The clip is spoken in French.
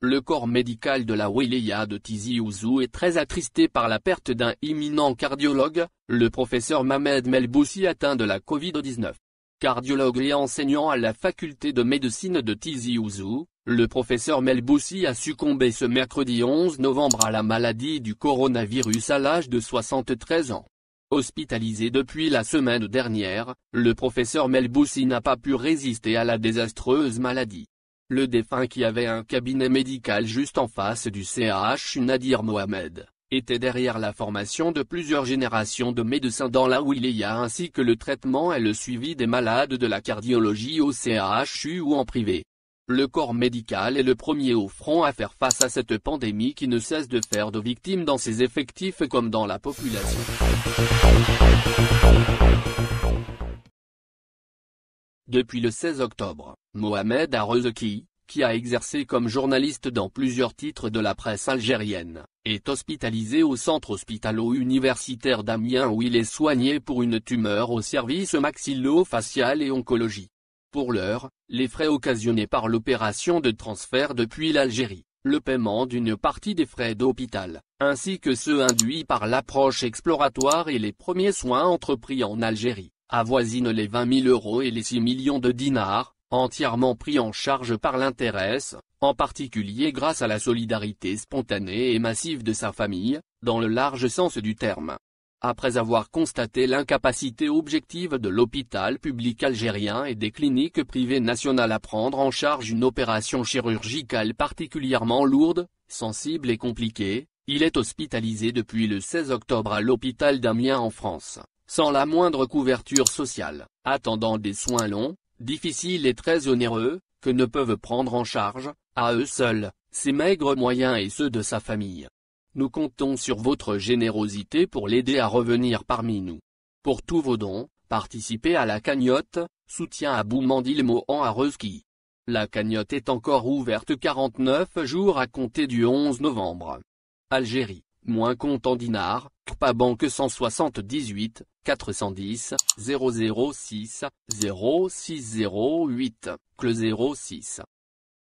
Le corps médical de la wilaya de Tizi Ouzou est très attristé par la perte d'un imminent cardiologue, le professeur Mohamed Melboussi atteint de la Covid-19. Cardiologue et enseignant à la faculté de médecine de Tizi Ouzou, le professeur Melboussi a succombé ce mercredi 11 novembre à la maladie du coronavirus à l'âge de 73 ans. Hospitalisé depuis la semaine dernière, le professeur Melboussi n'a pas pu résister à la désastreuse maladie. Le défunt qui avait un cabinet médical juste en face du CH Nadir Mohamed, était derrière la formation de plusieurs générations de médecins dans la Wilaya ainsi que le traitement et le suivi des malades de la cardiologie au CHU ou en privé. Le corps médical est le premier au front à faire face à cette pandémie qui ne cesse de faire de victimes dans ses effectifs comme dans la population. Depuis le 16 octobre, Mohamed Arezeki, qui a exercé comme journaliste dans plusieurs titres de la presse algérienne, est hospitalisé au centre hospitalo-universitaire d'Amiens où il est soigné pour une tumeur au service maxillo-facial et oncologie. Pour l'heure, les frais occasionnés par l'opération de transfert depuis l'Algérie, le paiement d'une partie des frais d'hôpital, ainsi que ceux induits par l'approche exploratoire et les premiers soins entrepris en Algérie, avoisinent les 20 000 euros et les 6 millions de dinars, entièrement pris en charge par l'intéresse, en particulier grâce à la solidarité spontanée et massive de sa famille, dans le large sens du terme. Après avoir constaté l'incapacité objective de l'hôpital public algérien et des cliniques privées nationales à prendre en charge une opération chirurgicale particulièrement lourde, sensible et compliquée, il est hospitalisé depuis le 16 octobre à l'hôpital d'Amiens en France, sans la moindre couverture sociale, attendant des soins longs, difficiles et très onéreux, que ne peuvent prendre en charge, à eux seuls, ses maigres moyens et ceux de sa famille. Nous comptons sur votre générosité pour l'aider à revenir parmi nous. Pour tous vos dons, participez à la cagnotte, soutien à Boumandil Mohan à La cagnotte est encore ouverte 49 jours à compter du 11 novembre. Algérie, moins compte en dinars, KPA Banque 178, 410, 006, 0608, CLE 06.